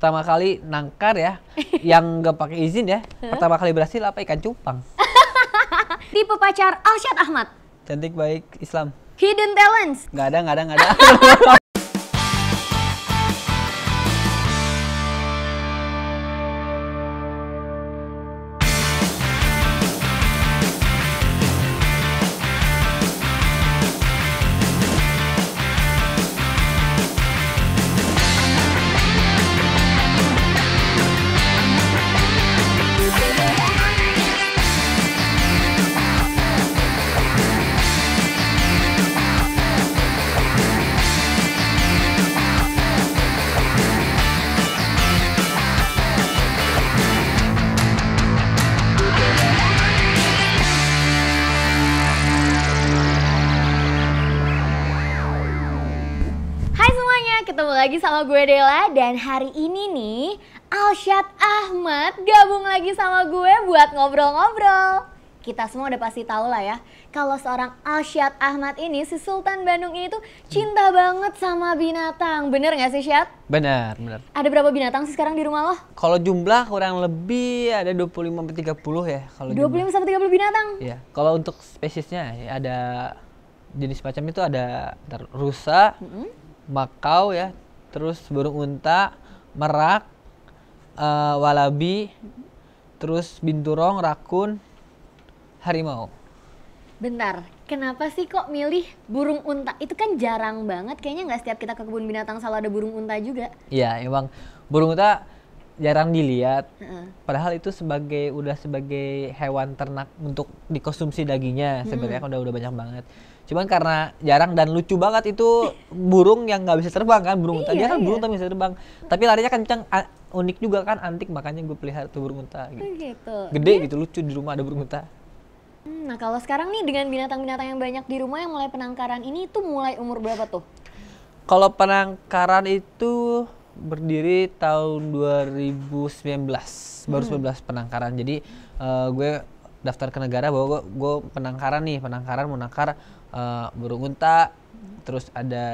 pertama kali nangkar ya, yang gak pakai izin ya, pertama kali berhasil apa ikan cupang. Tipe pacar Alsyad Ahmad. Cantik baik Islam. Hidden talents. nggak ada, nggak ada, nggak ada. ketemu lagi sama gue Dela dan hari ini nih Alsyad Ahmad gabung lagi sama gue buat ngobrol-ngobrol. Kita semua udah pasti tahu lah ya, kalau seorang Alsyad Ahmad ini, si Sultan Bandung ini tuh cinta banget sama binatang. Bener nggak sih Syad? Bener, bener. Ada berapa binatang sih sekarang di rumah lo? Kalau jumlah kurang lebih ada 25-30 ya. Kalau 25-30 binatang? Iya, kalau untuk spesiesnya ada jenis macam itu ada rusa, mm -hmm Makau ya, terus burung unta, merak, uh, walabi, terus binturong, rakun, harimau. Bentar, kenapa sih kok milih burung unta? Itu kan jarang banget, kayaknya nggak setiap kita ke kebun binatang selalu ada burung unta juga. Iya, emang burung unta jarang dilihat. Uh. Padahal itu sebagai udah sebagai hewan ternak untuk dikonsumsi dagingnya sebenarnya hmm. udah udah banyak banget cuman karena jarang dan lucu banget itu burung yang nggak bisa terbang kan burung iya, unta iya, kan iya. burung tapi bisa terbang tapi larinya kencang unik juga kan antik makanya gue pelihara tuh burung unta gitu, oh, gitu. gede gitu lucu di rumah ada burung unta hmm, nah kalau sekarang nih dengan binatang-binatang yang banyak di rumah yang mulai penangkaran ini itu mulai umur berapa tuh kalau penangkaran itu berdiri tahun 2019 baru 19 hmm. penangkaran jadi uh, gue daftar ke negara bahwa gue, gue penangkaran nih penangkaran menangkar uh, burung unta, hmm. terus ada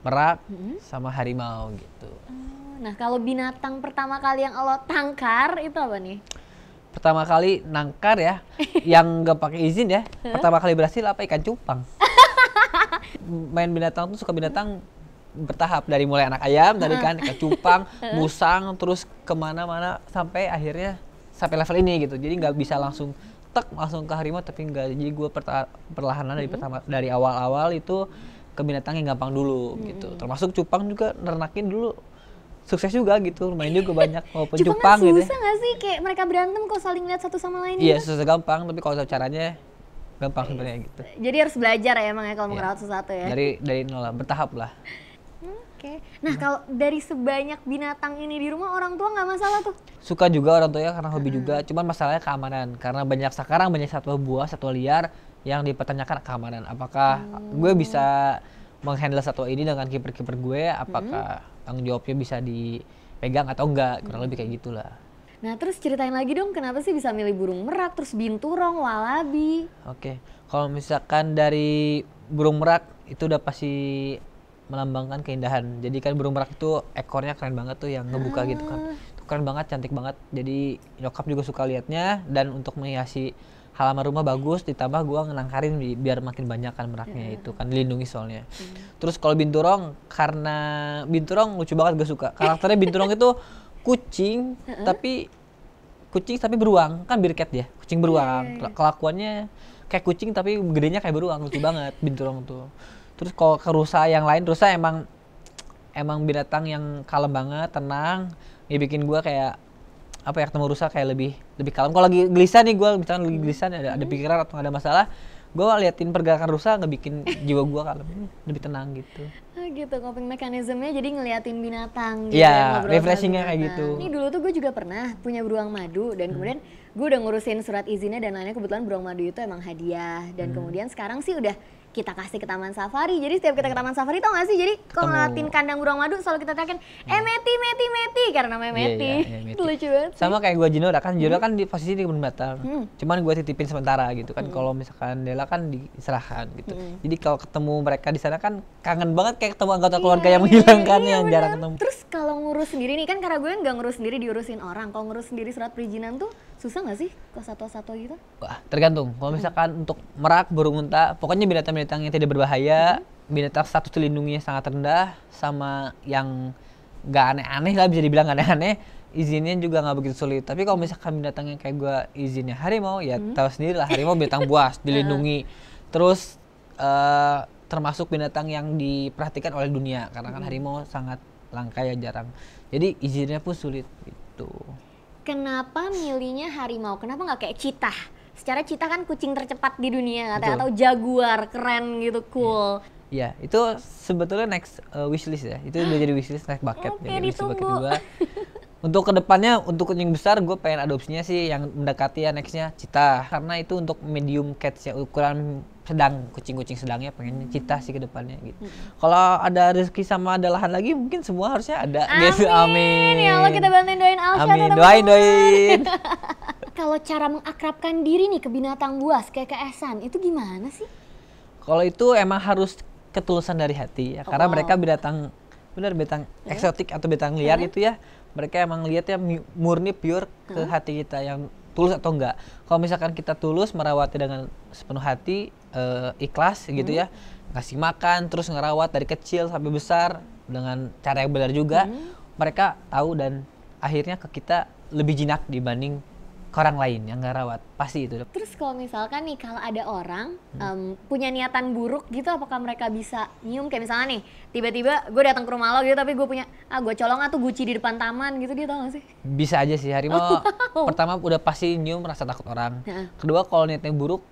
merak hmm. sama harimau gitu. Oh, nah kalau binatang pertama kali yang lo tangkar itu apa nih? Pertama kali nangkar ya, yang gak pakai izin ya. Pertama kali berhasil apa ikan cupang. Main binatang tuh suka binatang bertahap dari mulai anak ayam dari kan ikan cupang, musang terus kemana-mana sampai akhirnya sampai level ini gitu. Jadi nggak bisa langsung tek langsung ke harimau tapi enggak jadi gue perlahan dari mm-hmm. pertama dari awal-awal itu ke binatang yang gampang dulu hmm. gitu termasuk cupang juga nernakin dulu sukses juga gitu lumayan juga banyak walaupun cupang, kan cupang susah gitu ya. susah nggak sih kayak mereka berantem kok saling lihat satu sama lain iya gitu. susah gampang tapi kalau caranya gampang sebenarnya gitu jadi harus belajar ya emang ya kalau mau yeah. ngerawat sesuatu ya dari dari nol lah bertahap lah Oke. Nah hmm. kalau dari sebanyak binatang ini di rumah orang tua nggak masalah tuh? Suka juga orang tua ya karena hobi hmm. juga. Cuman masalahnya keamanan karena banyak sekarang banyak satwa buah, satwa liar yang dipertanyakan keamanan. Apakah hmm. gue bisa menghandle satwa ini dengan kiper-kiper gue? Apakah hmm. tanggung jawabnya bisa dipegang atau enggak? Kurang hmm. lebih kayak hmm. gitulah. Nah terus ceritain lagi dong kenapa sih bisa milih burung merak, terus binturong, walabi? Oke, kalau misalkan dari burung merak itu udah pasti melambangkan keindahan. Jadi kan burung merak itu ekornya keren banget tuh yang ngebuka gitu kan. Ah. Itu keren banget, cantik banget. Jadi nyokap juga suka liatnya dan untuk menghiasi halaman rumah bagus ditambah gua ngenangkarin biar makin banyak kan meraknya yeah. itu kan dilindungi soalnya. Mm. Terus kalau binturong karena binturong lucu banget gue suka. Karakternya binturong itu kucing tapi kucing tapi beruang kan birket ya. Kucing beruang. yeah. Iya, iya. Kelakuannya kayak kucing tapi gedenya kayak beruang lucu banget binturong tuh terus kalau ke rusa yang lain rusa emang emang binatang yang kalem banget tenang ya bikin gue kayak apa ya ketemu rusa kayak lebih lebih kalem kalau lagi gelisah nih gue misalkan lagi gelisah ada ada hmm. pikiran atau ada masalah gue liatin pergerakan rusa nggak bikin jiwa gue kalem lebih tenang gitu ah, gitu coping mekanismenya jadi ngeliatin binatang gitu yeah, ya refreshingnya kayak gitu ini dulu tuh gue juga pernah punya beruang madu dan hmm. kemudian gue udah ngurusin surat izinnya dan lainnya kebetulan beruang madu itu emang hadiah dan hmm. kemudian sekarang sih udah kita kasih ke taman safari. Jadi setiap kita ke iya. taman safari tau gak sih? Jadi kalau ngeliatin kandang burung madu selalu kita teriakin, "Eh iya. Meti, Meti, Meti" karena namanya iya, Meti. Yeah, yeah, yeah, meti. Lucu banget. Sih. Sama kayak gua Jinora kan, Jinora hmm. kan di posisi di kebun binatang. Hmm. Cuman gua titipin sementara gitu kan. Hmm. Kalau misalkan Dela kan diserahkan gitu. Hmm. Jadi kalau ketemu mereka di sana kan kangen banget kayak ketemu anggota keluarga yang menghilangkan kan yeah, yang jarang ketemu. Terus kalau ngurus sendiri nih kan karena gue nggak ngurus sendiri diurusin orang. Kalau ngurus sendiri surat perizinan tuh Susah nggak sih kalau satu-satu gitu? Wah, tergantung. Kalau misalkan hmm. untuk merak, burung unta, pokoknya binatang-binatang yang tidak berbahaya, hmm. binatang status dilindunginya sangat rendah, sama yang nggak aneh-aneh lah bisa dibilang aneh-aneh, izinnya juga nggak begitu sulit. Tapi kalau misalkan binatang yang kayak gue izinnya harimau, ya hmm. tahu sendiri lah harimau binatang buas dilindungi. Terus uh, termasuk binatang yang diperhatikan oleh dunia karena kan mm-hmm. harimau sangat langka ya jarang. Jadi izinnya pun sulit gitu. Kenapa milihnya harimau? Kenapa nggak kayak citah? Secara citah kan kucing tercepat di dunia katanya atau jaguar keren gitu cool. Iya, ya, itu sebetulnya next uh, wishlist ya. Itu udah jadi wishlist next bucket. Okay, jadi ditunggu. bucket dua. untuk kedepannya untuk kucing besar gue pengen adopsinya sih yang mendekati ya nextnya cita karena itu untuk medium cat ya ukuran sedang kucing-kucing sedangnya pengen hmm. cita sih ke depannya gitu. Hmm. Kalau ada rezeki sama ada lahan lagi mungkin semua harusnya ada amin. Yes, gitu, Amin. Ya Allah kita bantuin doain Alsha Amin. Teman Doain doain. Kalau cara mengakrabkan diri nih ke binatang buas kayak ke Esan itu gimana sih? Kalau itu emang harus ketulusan dari hati ya karena oh. mereka binatang benar binatang yeah. eksotik atau binatang liar yeah. itu ya mereka emang lihatnya murni pure ke huh? hati kita yang tulus atau enggak. Kalau misalkan kita tulus merawatnya dengan sepenuh hati, uh, ikhlas hmm. gitu ya ngasih makan terus ngerawat dari kecil sampai besar dengan cara yang benar juga hmm. mereka tahu dan akhirnya ke kita lebih jinak dibanding ke orang lain yang nggak rawat pasti itu terus kalau misalkan nih kalau ada orang hmm. um, punya niatan buruk gitu apakah mereka bisa nyium kayak misalnya nih tiba-tiba gue datang ke rumah lo gitu tapi gue punya ah gue colong atau ah guci di depan taman gitu dia tau gak sih bisa aja sih harimau oh, pertama udah pasti nyium rasa takut orang kedua kalau niatnya buruk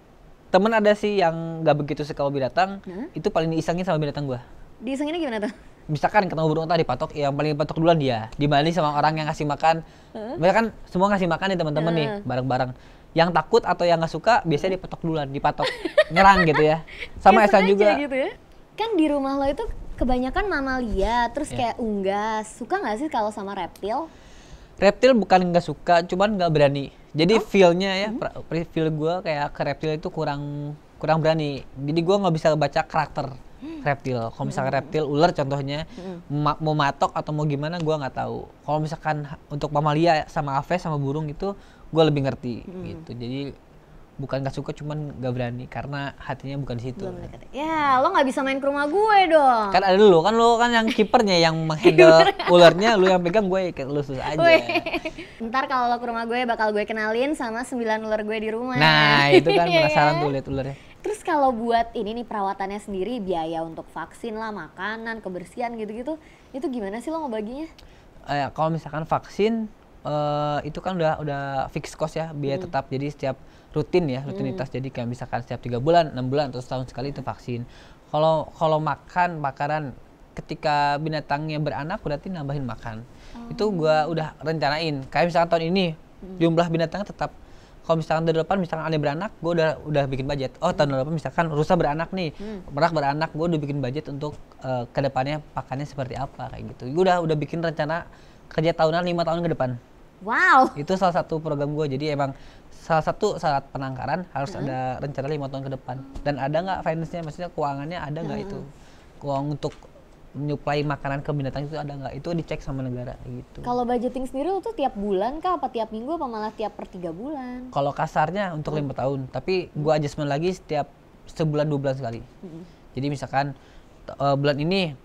temen ada sih yang gak begitu suka sama binatang hmm? itu paling diisengin sama binatang gua diisenginnya gimana tuh misalkan ketemu burung tadi patok ya, yang paling patok duluan dia dibanding sama orang yang ngasih makan hmm? mereka kan semua ngasih makan nih teman-teman hmm. nih bareng-bareng yang takut atau yang nggak suka biasanya dipatok duluan dipatok nyerang gitu ya sama Esan juga gitu ya? kan di rumah lo itu kebanyakan mamalia terus yeah. kayak unggas suka nggak sih kalau sama reptil reptil bukan nggak suka cuman nggak berani jadi oh? feelnya ya hmm. feel gue kayak ke reptil itu kurang kurang berani jadi gue nggak bisa baca karakter hmm. reptil kalau hmm. misalkan reptil ular contohnya hmm. ma mau matok atau mau gimana gue nggak tahu kalau misalkan untuk mamalia sama aves sama burung itu gue lebih ngerti hmm. gitu jadi bukan gak suka cuman gak berani karena hatinya bukan di situ. Belum Ya, lo nggak bisa main ke rumah gue dong. Kan ada lo, kan lo kan yang kipernya yang menghandle ularnya, lo yang pegang gue kayak lo susah aja. Ntar kalau lo ke rumah gue bakal gue kenalin sama sembilan ular gue di rumah. Nah, itu kan penasaran tuh lihat ularnya. Terus kalau buat ini nih perawatannya sendiri biaya untuk vaksin lah, makanan, kebersihan gitu-gitu, itu gimana sih lo ngebaginya? Eh, ya, kalau misalkan vaksin Uh, itu kan udah udah fix cost ya biaya hmm. tetap jadi setiap rutin ya rutinitas hmm. jadi kayak misalkan setiap tiga bulan enam bulan atau setahun sekali itu vaksin kalau kalau makan makanan ketika binatangnya beranak berarti nambahin makan oh. itu gua udah rencanain kayak misalkan tahun ini hmm. jumlah binatang tetap kalau misalkan tahun depan misalkan ada beranak gue udah udah bikin budget oh tahun depan misalkan rusa beranak nih hmm. merak beranak gue udah bikin budget untuk uh, kedepannya pakannya seperti apa kayak gitu gue udah udah bikin rencana kerja tahunan lima tahun ke depan Wow. Itu salah satu program gue. Jadi emang salah satu saat penangkaran harus -hmm. ada rencana lima tahun ke depan. Dan ada nggak finance-nya? Maksudnya keuangannya ada nggak -hmm. itu? Keuangan untuk menyuplai makanan ke binatang itu ada nggak? Itu dicek sama negara gitu. Kalau budgeting sendiri itu tiap bulan kah? Apa tiap minggu? Apa malah tiap per tiga bulan? Kalau kasarnya untuk lima mm. tahun. Tapi gue adjustment lagi setiap sebulan dua bulan sekali. -hmm. Jadi misalkan uh, bulan ini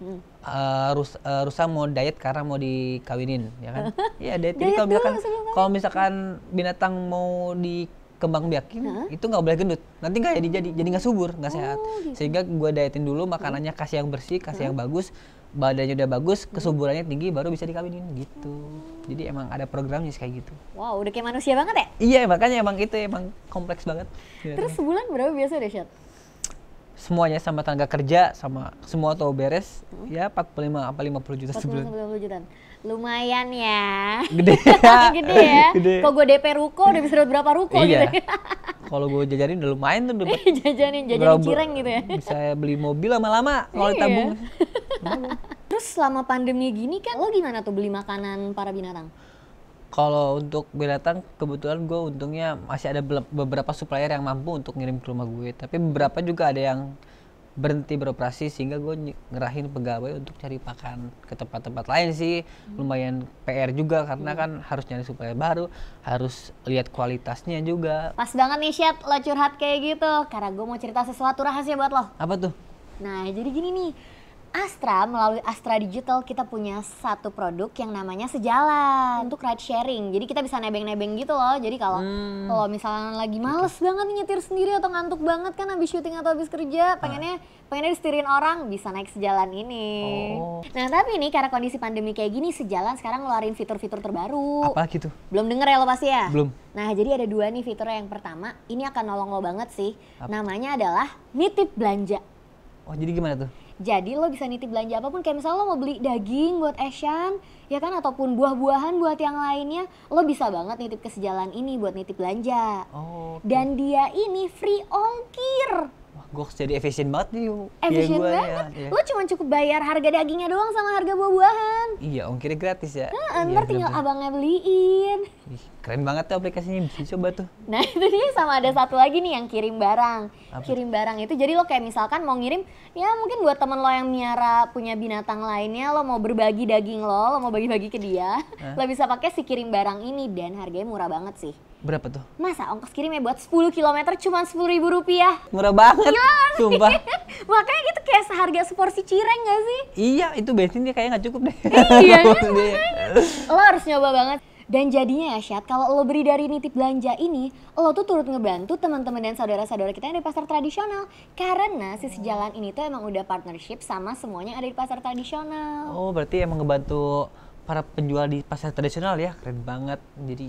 uh, Rus, uh, Rusa mau diet karena mau dikawinin, ya kan? Iya diet. Jadi kalau misalkan kalau misalkan binatang mau dikembang kembang biakin huh? itu nggak boleh gendut nanti nggak jadi jadi jadi nggak subur nggak oh, sehat gitu. sehingga gue dietin dulu makanannya hmm. kasih yang bersih kasih huh? yang hmm. bagus badannya udah bagus kesuburannya tinggi baru bisa dikawinin gitu oh. jadi emang ada programnya kayak gitu wow udah kayak manusia banget ya iya makanya emang itu emang kompleks banget terus sebulan berapa biasa deh Chat? semuanya sama tangga kerja sama semua tahu beres hmm. ya 45 apa 50 juta 40, sebulan. 50 Lumayan ya. Gede. Ya. Gede ya. Gede. Kok gue DP ruko udah bisa dapat berapa ruko iya. gitu. Ya? Kalau gue jajarin udah lumayan tuh dapat. jajanin jajanin cireng gitu ya. Bisa beli mobil lama-lama kalau iya. ditabung. Terus selama pandemi gini kan lo gimana tuh beli makanan para binatang? kalau untuk binatang kebetulan gue untungnya masih ada beberapa supplier yang mampu untuk ngirim ke rumah gue tapi beberapa juga ada yang berhenti beroperasi sehingga gue ngerahin pegawai untuk cari pakan ke tempat-tempat lain sih hmm. lumayan PR juga karena hmm. kan harus nyari supplier baru harus lihat kualitasnya juga pas banget nih Syed lo curhat kayak gitu karena gue mau cerita sesuatu rahasia buat lo apa tuh nah jadi gini nih Astra melalui Astra Digital kita punya satu produk yang namanya sejalan untuk ride sharing. Jadi kita bisa nebeng-nebeng gitu loh. Jadi kalau hmm. kalau misalnya lagi males okay. banget nyetir sendiri atau ngantuk banget kan habis syuting atau habis kerja, ah. pengennya ah. pengennya disetirin orang bisa naik sejalan ini. Oh. Nah tapi ini karena kondisi pandemi kayak gini sejalan sekarang ngeluarin fitur-fitur terbaru. Apa gitu? Belum denger ya lo pasti ya? Belum. Nah jadi ada dua nih fitur Yang pertama ini akan nolong lo banget sih. Apa? Namanya adalah nitip belanja. Oh jadi gimana tuh? Jadi lo bisa nitip belanja apapun kayak misalnya lo mau beli daging buat Asian, ya kan ataupun buah-buahan buat yang lainnya, lo bisa banget nitip ke sejalan ini buat nitip belanja. Oh. Okay. Dan dia ini free ongkir gue jadi efisien banget nih efisien ya. banget ya, lo cuma cukup bayar harga dagingnya doang sama harga buah-buahan iya ongkirnya gratis ya nah, iya, ntar tinggal bener. abangnya beliin Ih, keren banget tuh aplikasinya bisa coba tuh nah itu dia sama ada satu lagi nih yang kirim barang Apa? kirim barang itu jadi lo kayak misalkan mau ngirim ya mungkin buat temen lo yang miara punya binatang lainnya lo mau berbagi daging lo lo mau bagi-bagi ke dia Hah? lo bisa pakai si kirim barang ini dan harganya murah banget sih Berapa tuh? Masa ongkos kirimnya buat 10 km cuma sepuluh ribu rupiah? Murah banget. Gila Sumpah. Makanya gitu kayak seharga seporsi cireng gak sih? Iya, itu bensin kayaknya gak cukup deh. iya kan Lo harus nyoba banget. Dan jadinya ya Syat, kalau lo beri dari nitip belanja ini, lo tuh turut ngebantu teman-teman dan saudara-saudara kita yang ada di pasar tradisional. Karena si sejalan ini tuh emang udah partnership sama semuanya yang ada di pasar tradisional. Oh, berarti emang ngebantu para penjual di pasar tradisional ya, keren banget. Jadi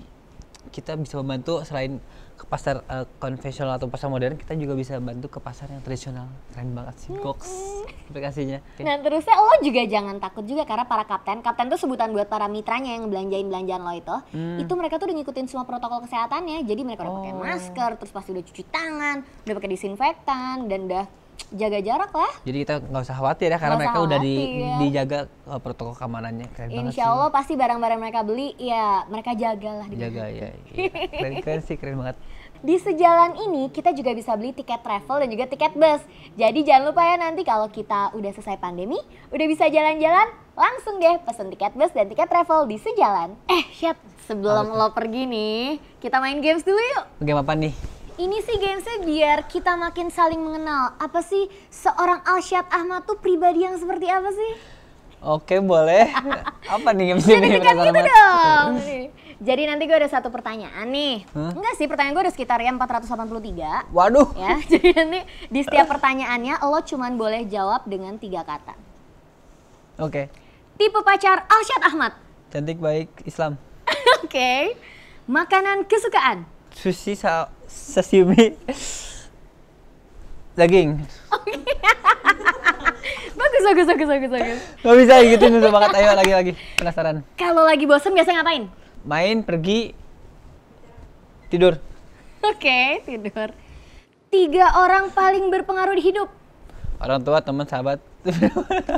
kita bisa membantu selain ke pasar uh, konvensional atau pasar modern kita juga bisa membantu ke pasar yang tradisional keren banget sih goks hmm. aplikasinya okay. nah terusnya lo juga jangan takut juga karena para kapten kapten tuh sebutan buat para mitranya yang belanjain belanjaan lo itu hmm. itu mereka tuh udah ngikutin semua protokol kesehatannya jadi mereka udah oh. pakai masker terus pasti udah cuci tangan udah pakai disinfektan dan udah jaga jarak lah. Jadi kita nggak usah khawatir ya karena mereka udah di, dijaga uh, protokol keamanannya. Keren Insya Allah sih. pasti barang-barang mereka beli ya mereka jagalah. Jaga ya. ya. Keren, keren sih keren banget. Di sejalan ini kita juga bisa beli tiket travel dan juga tiket bus. Jadi jangan lupa ya nanti kalau kita udah selesai pandemi, udah bisa jalan-jalan, langsung deh pesen tiket bus dan tiket travel di sejalan. Eh, siap. sebelum lo pergi nih, kita main games dulu yuk. Game apa nih? ini sih gamesnya biar kita makin saling mengenal. Apa sih seorang Alsyad Ahmad tuh pribadi yang seperti apa sih? Oke boleh. apa nih games ini? Jadi gitu dong. Jadi nanti gue ada satu pertanyaan nih. Huh? Enggak sih, pertanyaan gue ada sekitar ya 483. Waduh. Ya, jadi nanti di setiap pertanyaannya lo cuman boleh jawab dengan tiga kata. Oke. Okay. Tipe pacar Alsyad Ahmad. Cantik, baik, Islam. Oke. Okay. Makanan kesukaan. Sushi sama sashimi daging. bagus bagus bagus bagus bagus. Gak bisa gitu dulu banget. Ayo lagi lagi penasaran. Kalau lagi bosen biasa ngapain? Main, pergi, tidur. Oke, okay, tidur. Tiga orang paling berpengaruh di hidup. Orang tua, teman, sahabat.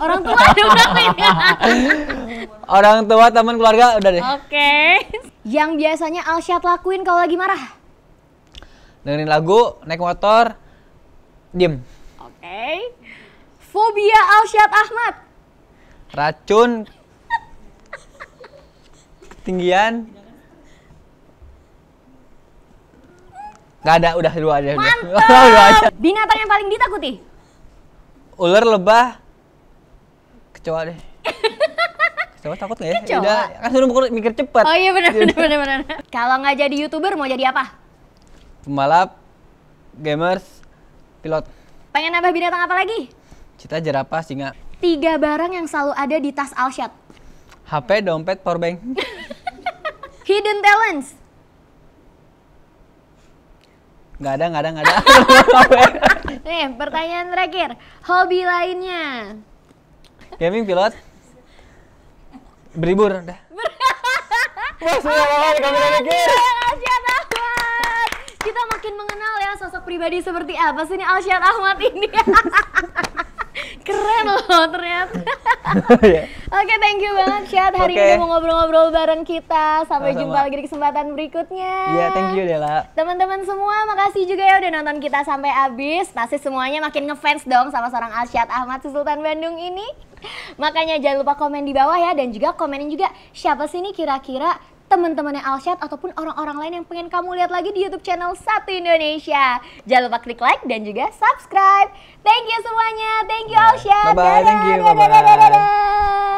orang tua ada berapa ini? Ya? orang tua, teman, keluarga, udah deh. Oke. Okay. Yang biasanya Alsyad lakuin kalau lagi marah? dengerin lagu, naik motor, diem. Oke. Okay. Fobia Alsyad Ahmad. Racun. ketinggian. Gak ada, udah dua aja. Mantap. Udah. Binatang yang paling ditakuti? Ular, lebah, kecoa deh. Kecoa takut nggak ya? Kecoa. Udah, kan suruh mikir cepet. Oh iya benar iya. benar benar. Kalau nggak jadi youtuber mau jadi apa? pembalap, gamers, pilot. Pengen nambah binatang apa lagi? Cita jerapah, singa. Tiga barang yang selalu ada di tas Alshad. HP, dompet, powerbank. Hidden talents. Gak ada, gak ada, gak ada. Nih, pertanyaan terakhir. Hobi lainnya? Gaming pilot. Beribur, udah. Mas, kamu lagi mengenal ya sosok pribadi seperti apa sih nih Alsyad Ahmad ini. Keren loh ternyata. Ya. Oke, okay, thank you banget Syad hari okay. ini mau ngobrol-ngobrol bareng kita. Sampai sama jumpa lagi di kesempatan berikutnya. Iya, yeah, thank you Dela. Teman-teman semua, makasih juga ya udah nonton kita sampai habis. Pasti semuanya makin ngefans dong sama seorang Alsyad Ahmad Sultan Bandung ini. Makanya jangan lupa komen di bawah ya dan juga komenin juga siapa sih ini kira-kira teman-temannya Alsyad ataupun orang-orang lain yang pengen kamu lihat lagi di YouTube channel Satu Indonesia. Jangan lupa klik like dan juga subscribe. Thank you semuanya. Thank you Alsyad. Bye bye. thank you. bye bye.